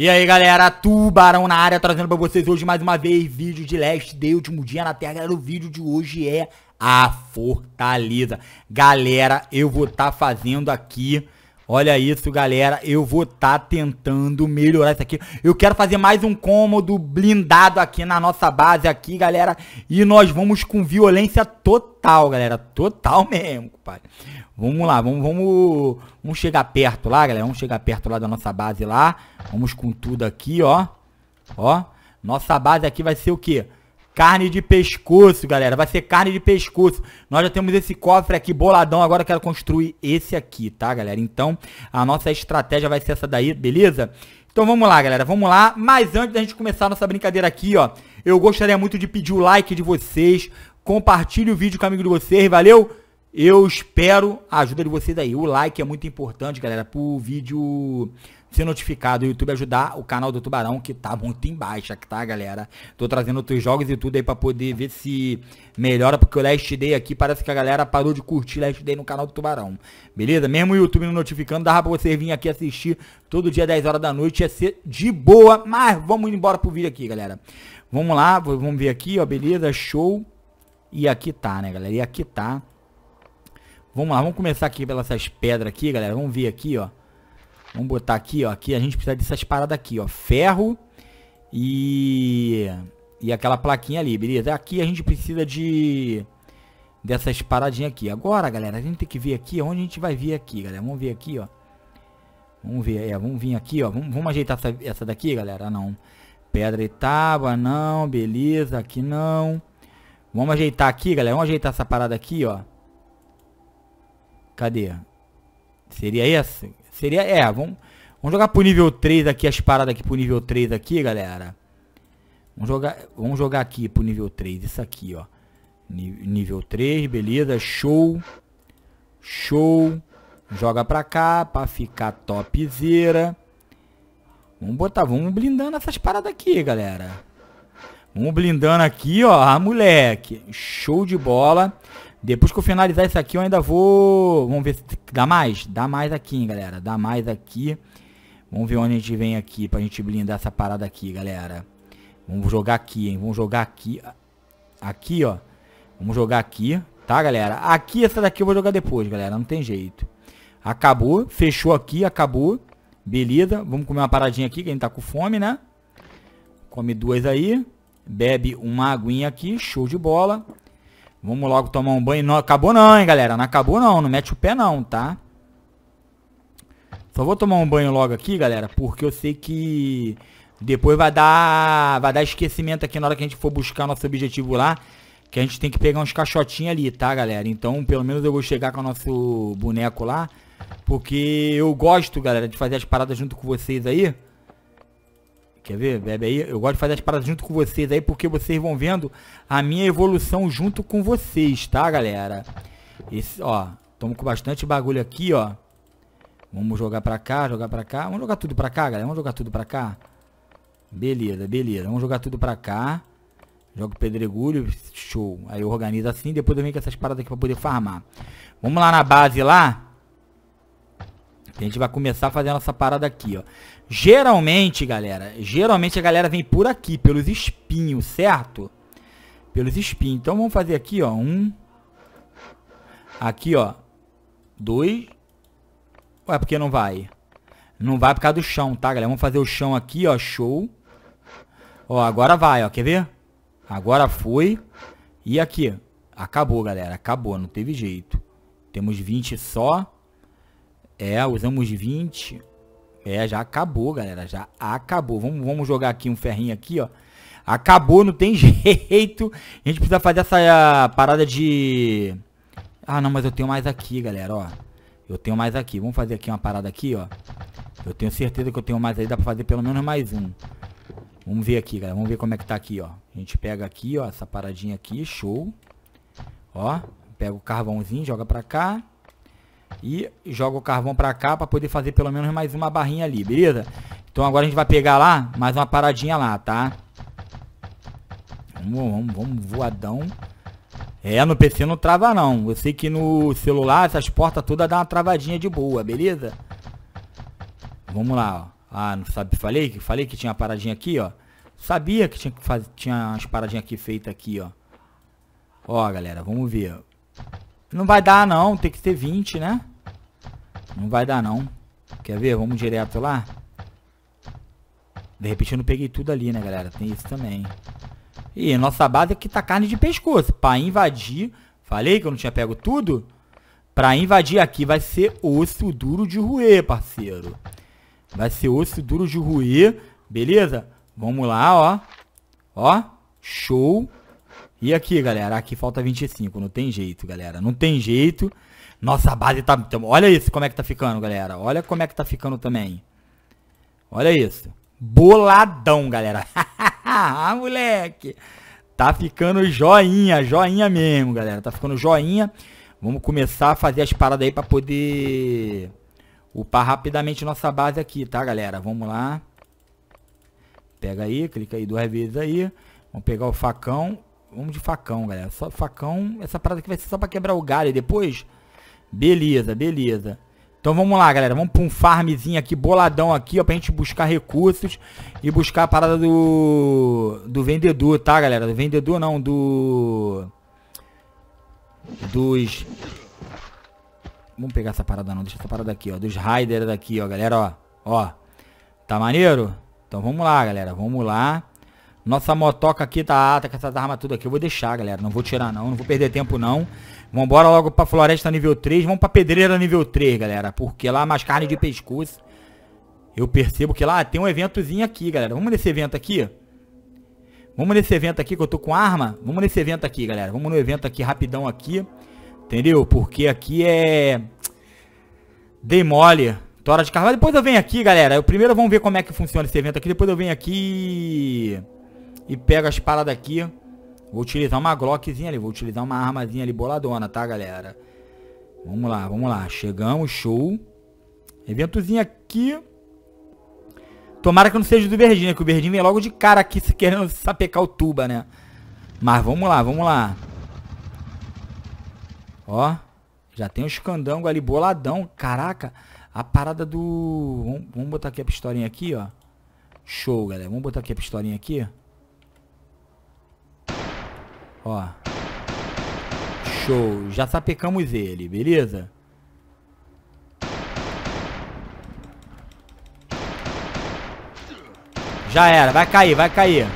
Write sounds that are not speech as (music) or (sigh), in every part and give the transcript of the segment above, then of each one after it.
E aí galera, Tubarão na área, trazendo pra vocês hoje mais uma vez vídeo de Last Day, último dia na Terra. Galera, o vídeo de hoje é a Fortaleza. Galera, eu vou estar tá fazendo aqui Olha isso, galera. Eu vou estar tá tentando melhorar isso aqui. Eu quero fazer mais um cômodo blindado aqui na nossa base aqui, galera. E nós vamos com violência total, galera. Total mesmo, pai. Vamos lá, vamos, vamos, vamos chegar perto lá, galera. Vamos chegar perto lá da nossa base lá. Vamos com tudo aqui, ó. Ó. Nossa base aqui vai ser o quê? Carne de pescoço, galera. Vai ser carne de pescoço. Nós já temos esse cofre aqui boladão. Agora eu quero construir esse aqui, tá, galera? Então, a nossa estratégia vai ser essa daí, beleza? Então vamos lá, galera, vamos lá. Mas antes da gente começar a nossa brincadeira aqui, ó, eu gostaria muito de pedir o like de vocês, compartilhe o vídeo com o amigo de vocês, valeu? Eu espero a ajuda de vocês aí. O like é muito importante, galera, pro vídeo ser notificado o YouTube ajudar o canal do Tubarão, que tá muito em baixa, que tá, galera? Tô trazendo outros jogos e tudo aí pra poder ver se melhora, porque o Last Day aqui parece que a galera parou de curtir Last Day no canal do Tubarão, beleza? Mesmo o YouTube não notificando, dava pra você vir aqui assistir todo dia 10 horas da noite, ia ser de boa, mas vamos embora pro vídeo aqui, galera. Vamos lá, vamos ver aqui, ó, beleza, show. E aqui tá, né, galera? E aqui tá. Vamos lá, vamos começar aqui pelas essas pedras aqui, galera. Vamos ver aqui, ó. Vamos botar aqui, ó. Aqui a gente precisa dessas paradas aqui, ó. Ferro e... E aquela plaquinha ali, beleza? Aqui a gente precisa de... Dessas paradinhas aqui. Agora, galera, a gente tem que ver aqui onde a gente vai vir aqui, galera. Vamos ver aqui, ó. Vamos ver, é, vamos vir aqui, ó. Vamos, vamos ajeitar essa, essa daqui, galera? não. Pedra e tábua, não. Beleza, aqui não. Vamos ajeitar aqui, galera. Vamos ajeitar essa parada aqui, ó. Cadê? Seria essa? Seria, é, vamos, vamos jogar pro nível 3 aqui, as paradas aqui pro nível 3 aqui, galera. Vamos jogar, vamos jogar aqui pro nível 3, isso aqui, ó. Nível 3, beleza, show. Show. Joga pra cá, pra ficar topzera. Vamos botar, vamos blindando essas paradas aqui, galera. Vamos blindando aqui, ó. a moleque. Show de bola. Depois que eu finalizar isso aqui, eu ainda vou... Vamos ver se dá mais. Dá mais aqui, hein, galera. Dá mais aqui. Vamos ver onde a gente vem aqui pra gente blindar essa parada aqui, galera. Vamos jogar aqui, hein. Vamos jogar aqui. Aqui, ó. Vamos jogar aqui, tá, galera? Aqui, essa daqui eu vou jogar depois, galera. Não tem jeito. Acabou. Fechou aqui, acabou. Beleza. Vamos comer uma paradinha aqui, que a gente tá com fome, né? Come duas aí. Bebe uma aguinha aqui. Show de bola. Vamos logo tomar um banho. Não acabou não, hein, galera. Não acabou não. Não mete o pé não, tá? Só vou tomar um banho logo aqui, galera. Porque eu sei que... Depois vai dar... Vai dar esquecimento aqui na hora que a gente for buscar nosso objetivo lá. Que a gente tem que pegar uns caixotinhos ali, tá, galera? Então, pelo menos eu vou chegar com o nosso boneco lá. Porque eu gosto, galera, de fazer as paradas junto com vocês aí. Quer ver? Bebe é, aí. É, eu gosto de fazer as paradas junto com vocês aí, porque vocês vão vendo a minha evolução junto com vocês, tá, galera? Esse, ó, estamos com bastante bagulho aqui, ó. Vamos jogar pra cá, jogar pra cá. Vamos jogar tudo pra cá, galera. Vamos jogar tudo pra cá. Beleza, beleza. Vamos jogar tudo pra cá. Jogo pedregulho, show. Aí organiza assim, depois eu venho com essas paradas aqui pra poder farmar. Vamos lá na base lá. A gente vai começar fazendo essa parada aqui, ó. Geralmente, galera, geralmente a galera vem por aqui, pelos espinhos, certo? Pelos espinhos. Então vamos fazer aqui, ó, um. Aqui, ó, dois. Ué, porque não vai? Não vai por causa do chão, tá, galera? Vamos fazer o chão aqui, ó, show. Ó, agora vai, ó, quer ver? Agora foi. E aqui, acabou, galera, acabou, não teve jeito. Temos 20 só. É, usamos 20. É, já acabou, galera. Já acabou. Vamos, vamos jogar aqui um ferrinho aqui, ó. Acabou, não tem (laughs) jeito. A gente precisa fazer essa eh, parada de... Ah, não, mas eu tenho mais aqui, galera, ó. Eu tenho mais aqui. Vamos fazer aqui uma parada aqui, ó. Eu tenho certeza que eu tenho mais aí. Dá pra fazer pelo menos mais um. Vamos ver aqui, galera. Vamos ver como é que tá aqui, ó. A gente pega aqui, ó. Essa paradinha aqui. Show. Ó. Pega o carvãozinho, joga pra cá. E joga o carvão para cá para poder fazer pelo menos mais uma barrinha ali, beleza? Então agora a gente vai pegar lá mais uma paradinha lá, tá? Vamos, vamos, vamos voadão. É, no PC não trava não. Eu sei que no celular essas portas todas dá uma travadinha de boa, beleza? Vamos lá, ó. Ah, não sabe, falei que falei que tinha uma paradinha aqui, ó. Sabia que tinha que fazer, tinha umas paradinhas aqui feitas aqui, ó. Ó, galera, vamos ver. Não vai dar não, tem que ter 20, né? Não vai dar não. Quer ver? Vamos direto lá. De repente eu não peguei tudo ali, né, galera? Tem isso também. E nossa base aqui que tá carne de pescoço. Pra invadir... Falei que eu não tinha pego tudo? Pra invadir aqui vai ser osso duro de ruê, parceiro. Vai ser osso duro de ruê. Beleza? Vamos lá, ó. Ó. Show. E aqui, galera, aqui falta 25, não tem jeito, galera, não tem jeito. Nossa, a base tá, tá... Olha isso como é que tá ficando, galera, olha como é que tá ficando também. Olha isso. Boladão, galera. (laughs) ah, moleque. Tá ficando joinha, joinha mesmo, galera. Tá ficando joinha. Vamos começar a fazer as paradas aí pra poder upar rapidamente nossa base aqui, tá, galera? Vamos lá. Pega aí, clica aí duas vezes aí. Vamos pegar o facão. Vamos de facão, galera. Só facão. Essa parada aqui vai ser só pra quebrar o galho depois. Beleza, beleza. Então vamos lá, galera. Vamos pra um farmzinho aqui, boladão aqui, ó. Pra gente buscar recursos e buscar a parada do... Do vendedor, tá, galera? Do vendedor não, do... Dos... Vamos pegar essa parada não, deixa essa parada aqui, ó. Dos riders daqui, ó, galera, ó. Ó. Tá maneiro? Então vamos lá, galera. Vamos lá. Nossa motoca aqui tá ata, com essa tá, tá arma tudo aqui. Eu vou deixar, galera. Não vou tirar, não. Não vou perder tempo, não. Vambora logo pra floresta nível 3. Vamos pra pedreira nível 3, galera. Porque lá mais carne de pescoço. Eu percebo que lá tem um eventozinho aqui, galera. Vamos nesse evento aqui. Vamos nesse evento aqui que eu tô com arma. Vamos nesse evento aqui, galera. Vamos no evento aqui rapidão aqui. Entendeu? Porque aqui é... Dei mole. Tora de carvalho. Depois eu venho aqui, galera. Eu primeiro vamos ver como é que funciona esse evento aqui. Depois eu venho aqui e pego as paradas aqui. Vou utilizar uma glockzinha ali, vou utilizar uma armazinha ali boladona, tá, galera? Vamos lá, vamos lá. Chegamos, show. Eventozinho aqui. Tomara que não seja do Verdinho, né? que o Verdinho vem logo de cara aqui se querendo sapecar o tuba, né? Mas vamos lá, vamos lá. Ó, já tem os candango ali boladão. Caraca, a parada do... Vamos, vamos botar aqui a pistolinha aqui, ó. Show, galera. Vamos botar aqui a pistolinha aqui. Ó. Show. Já sapecamos ele, beleza? Já era. Vai cair, vai cair.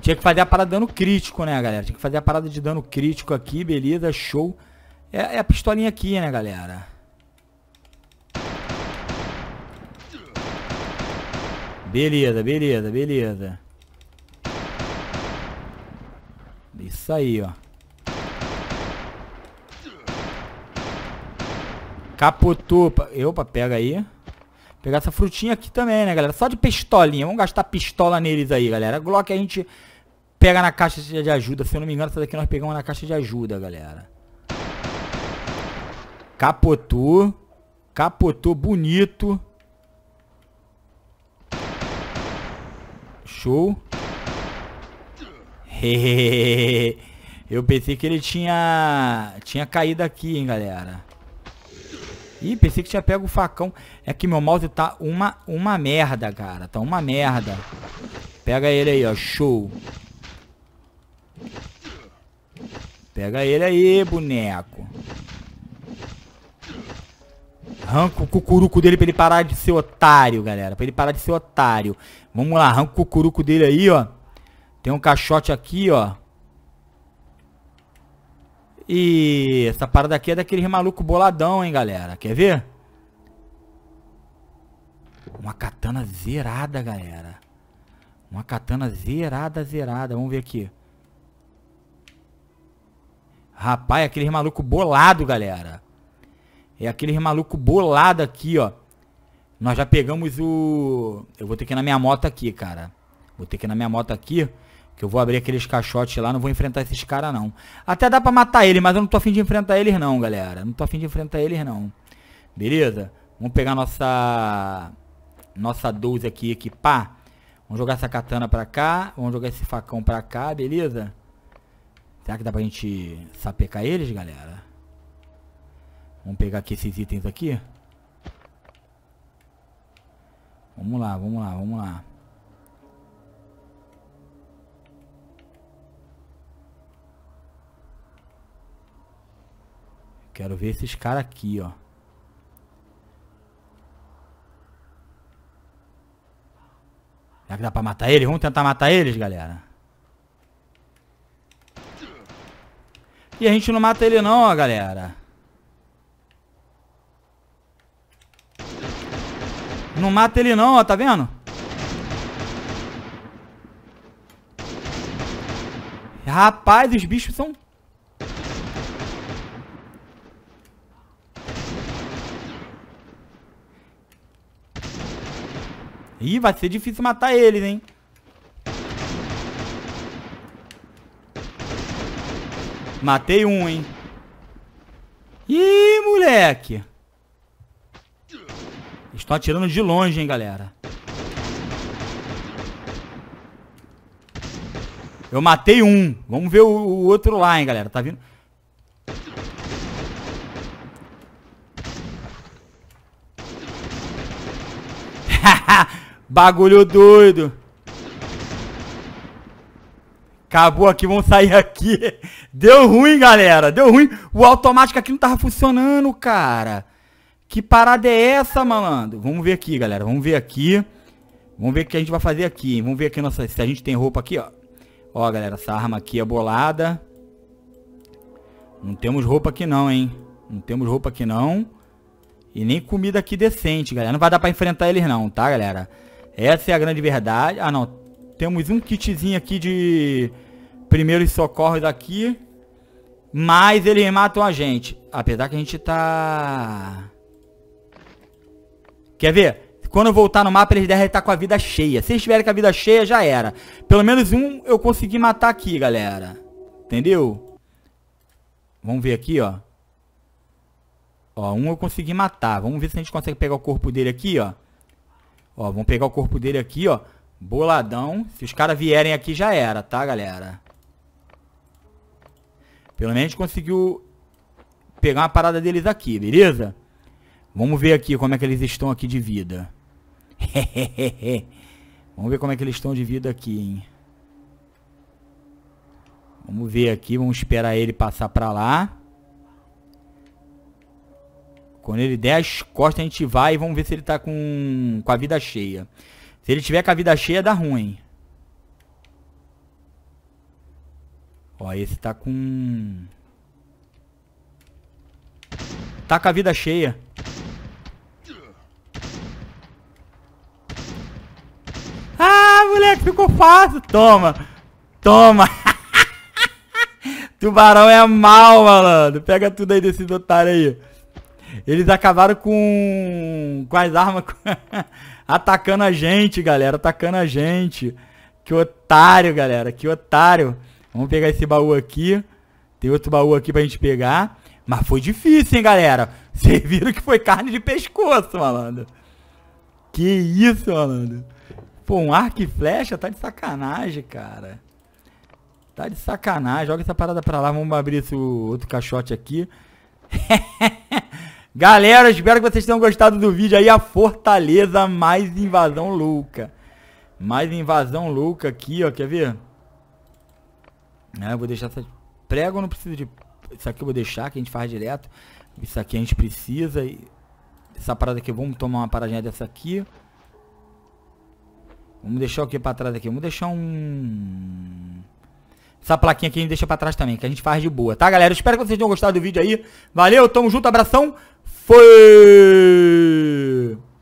Tinha que fazer a parada de dano crítico, né, galera? Tinha que fazer a parada de dano crítico aqui, beleza, show. É, é a pistolinha aqui, né, galera? Beleza, beleza, beleza. Isso aí, ó. Caputupa. Opa, pega aí. Pegar essa frutinha aqui também, né, galera? Só de pistolinha. Vamos gastar pistola neles aí, galera. Glock a gente pega na caixa de ajuda. Se eu não me engano, essa daqui nós pegamos na caixa de ajuda, galera. Capotou. Capotou bonito. Show. (laughs) Eu pensei que ele tinha tinha caído aqui, hein, galera. Ih, pensei que tinha pego o facão. É que meu mouse tá uma, uma merda, cara. Tá uma merda. Pega ele aí, ó. Show. Pega ele aí, boneco. Arranca o cucuruco dele pra ele parar de ser otário, galera. Pra ele parar de ser otário. Vamos lá, arranca o cucuruco dele aí, ó. Tem um caixote aqui, ó. E essa parada aqui é daqueles maluco boladão, hein, galera. Quer ver? Uma katana zerada, galera. Uma katana zerada, zerada. Vamos ver aqui. Rapaz, é aquele aqueles maluco bolado, galera. É aqueles maluco bolado aqui, ó. Nós já pegamos o... Eu vou ter que ir na minha moto aqui, cara. Vou ter que ir na minha moto aqui que eu vou abrir aqueles caixotes lá, não vou enfrentar esses caras não. Até dá pra matar ele, mas eu não tô afim de enfrentar eles não, galera. Não tô afim de enfrentar eles não. Beleza? Vamos pegar nossa... Nossa 12 aqui, equipar. Vamos jogar essa katana pra cá. Vamos jogar esse facão pra cá, beleza? Será que dá pra gente sapecar eles, galera? Vamos pegar aqui esses itens aqui. Vamos lá, vamos lá, vamos lá. Quero ver esses caras aqui, ó. Será que dá pra matar eles? Vamos tentar matar eles, galera. E a gente não mata ele não, ó, galera. Não mata ele não, ó, tá vendo? Rapaz, os bichos são Ih, vai ser difícil matar eles, hein? Matei um, hein? Ih, moleque! Estão atirando de longe, hein, galera? Eu matei um. Vamos ver o, o outro lá, hein, galera. Tá vindo... Bagulho doido. Acabou aqui, vamos sair aqui. (laughs) Deu ruim, galera. Deu ruim. O automático aqui não tava funcionando, cara. Que parada é essa, malandro? Vamos ver aqui, galera. Vamos ver aqui. Vamos ver o que a gente vai fazer aqui, hein? Vamos ver aqui nossa, se a gente tem roupa aqui, ó. Ó, galera, essa arma aqui é bolada. Não temos roupa aqui não, hein? Não temos roupa aqui não. E nem comida aqui decente, galera. Não vai dar pra enfrentar eles não, tá, galera? Essa é a grande verdade. Ah, não. Temos um kitzinho aqui de primeiros socorros aqui. Mas eles matam a gente. Apesar que a gente tá... Quer ver? Quando eu voltar no mapa, eles devem estar com a vida cheia. Se eles tiverem com a vida cheia, já era. Pelo menos um eu consegui matar aqui, galera. Entendeu? Vamos ver aqui, ó. Ó, um eu consegui matar. Vamos ver se a gente consegue pegar o corpo dele aqui, ó. Ó, vamos pegar o corpo dele aqui, ó. Boladão. Se os caras vierem aqui, já era, tá, galera? Pelo menos a gente conseguiu pegar uma parada deles aqui, beleza? Vamos ver aqui como é que eles estão aqui de vida. (laughs) vamos ver como é que eles estão de vida aqui, hein? Vamos ver aqui, vamos esperar ele passar pra lá. Quando ele der as costas, a gente vai e vamos ver se ele tá com, com a vida cheia. Se ele tiver com a vida cheia, dá ruim. Ó, esse tá com... Tá com a vida cheia. Ah, moleque, ficou fácil. Toma. Toma. (laughs) Tubarão é mal, malandro. Pega tudo aí desse otário aí. Eles acabaram com. com as armas. (laughs) atacando a gente, galera. Atacando a gente. Que otário, galera. Que otário. Vamos pegar esse baú aqui. Tem outro baú aqui pra gente pegar. Mas foi difícil, hein, galera. (laughs) Vocês viram que foi carne de pescoço, malandro. Que isso, malandro. Pô, um arco e flecha tá de sacanagem, cara. Tá de sacanagem. Joga essa parada pra lá. Vamos abrir esse outro caixote aqui. (laughs) Galera, espero que vocês tenham gostado do vídeo aí. A Fortaleza, mais invasão louca. Mais invasão louca aqui, ó. Quer ver? É, eu vou deixar essa... Prego eu não preciso de... Isso aqui eu vou deixar, que a gente faz direto. Isso aqui a gente precisa. E... Essa parada aqui, vamos tomar uma paradinha dessa aqui. Vamos deixar o que pra trás aqui? Vamos deixar um... Essa plaquinha aqui a gente deixa pra trás também, que a gente faz de boa, tá, galera? Espero que vocês tenham gostado do vídeo aí. Valeu, tamo junto, abração. Foi!